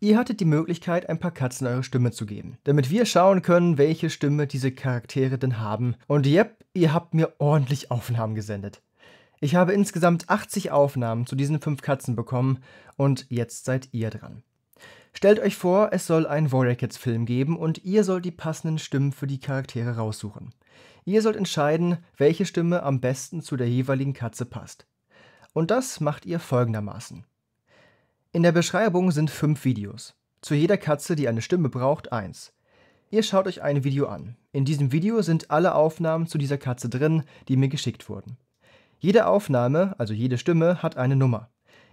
Ihr hattet die Möglichkeit, ein paar Katzen eure Stimme zu geben, damit wir schauen können, welche Stimme diese Charaktere denn haben. Und yep, ihr habt mir ordentlich Aufnahmen gesendet. Ich habe insgesamt 80 Aufnahmen zu diesen fünf Katzen bekommen und jetzt seid ihr dran. Stellt euch vor, es soll einen Warrior Kids Film geben und ihr sollt die passenden Stimmen für die Charaktere raussuchen. Ihr sollt entscheiden, welche Stimme am besten zu der jeweiligen Katze passt. Und das macht ihr folgendermaßen. In der Beschreibung sind fünf Videos. Zu jeder Katze, die eine Stimme braucht, eins. Ihr schaut euch ein Video an. In diesem Video sind alle Aufnahmen zu dieser Katze drin, die mir geschickt wurden. Jede Aufnahme, also jede Stimme, hat eine Nummer.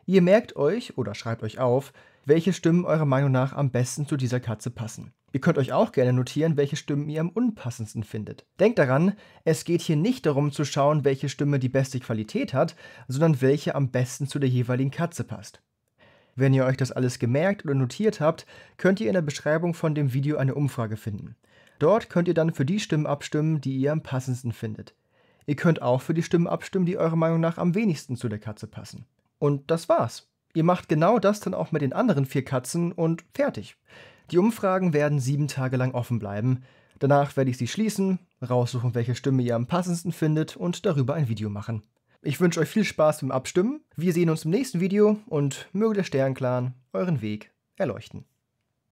Ihr merkt euch oder schreibt euch auf, welche Stimmen eurer Meinung nach am besten zu dieser Katze passen. Ihr könnt euch auch gerne notieren, welche Stimmen ihr am unpassendsten findet. Denkt daran, es geht hier nicht darum zu schauen, welche Stimme die beste Qualität hat, sondern welche am besten zu der jeweiligen Katze passt. Wenn ihr euch das alles gemerkt oder notiert habt, könnt ihr in der Beschreibung von dem Video eine Umfrage finden. Dort könnt ihr dann für die Stimmen abstimmen, die ihr am passendsten findet. Ihr könnt auch für die Stimmen abstimmen, die eurer Meinung nach am wenigsten zu der Katze passen. Und das war's. Ihr macht genau das dann auch mit den anderen vier Katzen und fertig. Die Umfragen werden sieben Tage lang offen bleiben. Danach werde ich sie schließen, raussuchen, welche Stimme ihr am passendsten findet und darüber ein Video machen. Ich wünsche euch viel Spaß beim Abstimmen. Wir sehen uns im nächsten Video und möge der Sternclan euren Weg erleuchten.